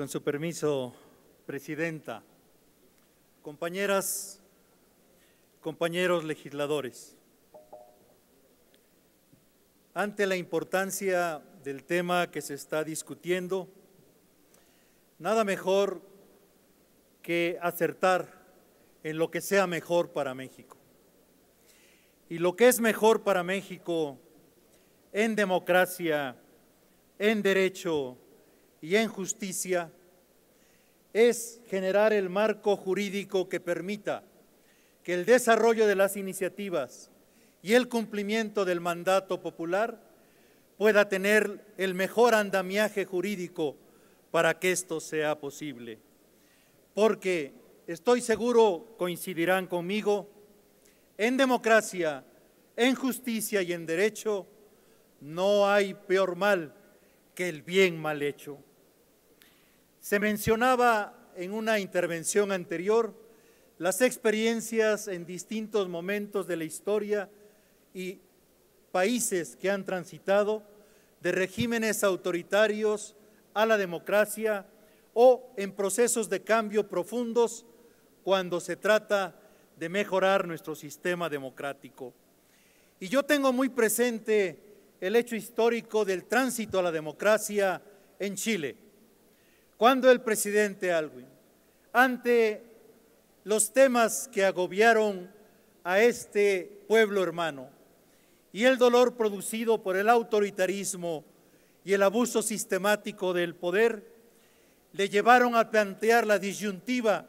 Con su permiso, Presidenta, compañeras, compañeros legisladores, ante la importancia del tema que se está discutiendo, nada mejor que acertar en lo que sea mejor para México. Y lo que es mejor para México en democracia, en derecho, y en justicia es generar el marco jurídico que permita que el desarrollo de las iniciativas y el cumplimiento del mandato popular pueda tener el mejor andamiaje jurídico para que esto sea posible. Porque estoy seguro coincidirán conmigo, en democracia, en justicia y en derecho no hay peor mal que el bien mal hecho. Se mencionaba en una intervención anterior las experiencias en distintos momentos de la historia y países que han transitado de regímenes autoritarios a la democracia o en procesos de cambio profundos cuando se trata de mejorar nuestro sistema democrático. Y yo tengo muy presente el hecho histórico del tránsito a la democracia en Chile cuando el presidente Alwin, ante los temas que agobiaron a este pueblo hermano y el dolor producido por el autoritarismo y el abuso sistemático del poder, le llevaron a plantear la disyuntiva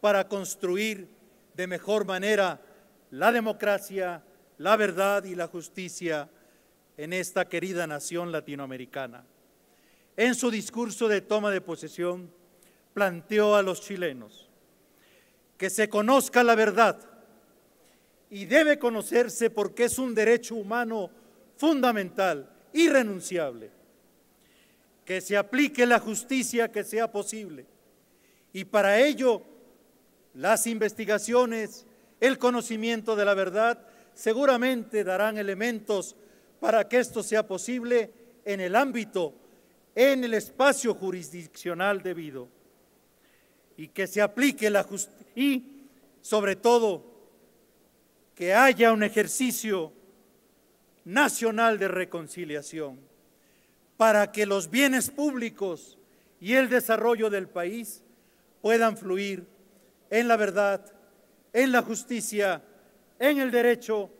para construir de mejor manera la democracia, la verdad y la justicia en esta querida nación latinoamericana en su discurso de toma de posesión, planteó a los chilenos que se conozca la verdad y debe conocerse porque es un derecho humano fundamental, irrenunciable, que se aplique la justicia que sea posible y para ello las investigaciones, el conocimiento de la verdad seguramente darán elementos para que esto sea posible en el ámbito en el espacio jurisdiccional debido y que se aplique la justicia y, sobre todo, que haya un ejercicio nacional de reconciliación para que los bienes públicos y el desarrollo del país puedan fluir en la verdad, en la justicia, en el derecho,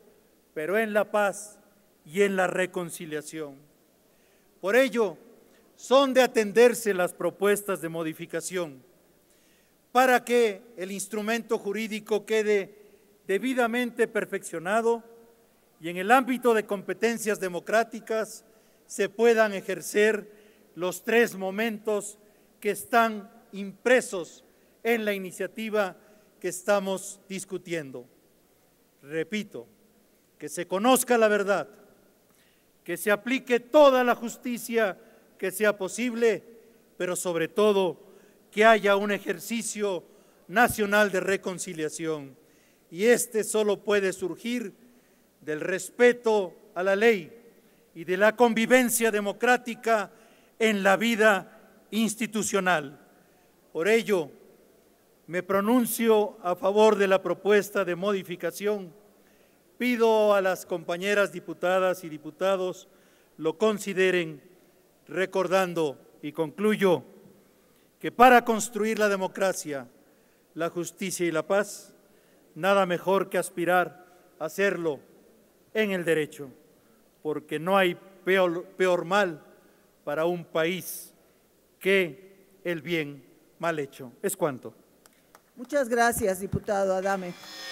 pero en la paz y en la reconciliación. Por ello, son de atenderse las propuestas de modificación para que el instrumento jurídico quede debidamente perfeccionado y en el ámbito de competencias democráticas se puedan ejercer los tres momentos que están impresos en la iniciativa que estamos discutiendo. Repito, que se conozca la verdad, que se aplique toda la justicia que sea posible, pero sobre todo que haya un ejercicio nacional de reconciliación. Y este solo puede surgir del respeto a la ley y de la convivencia democrática en la vida institucional. Por ello, me pronuncio a favor de la propuesta de modificación. Pido a las compañeras diputadas y diputados lo consideren recordando, y concluyo, que para construir la democracia, la justicia y la paz, nada mejor que aspirar a hacerlo en el derecho, porque no hay peor, mal para un país que el bien mal hecho. Es cuanto. Muchas gracias, diputado Adame.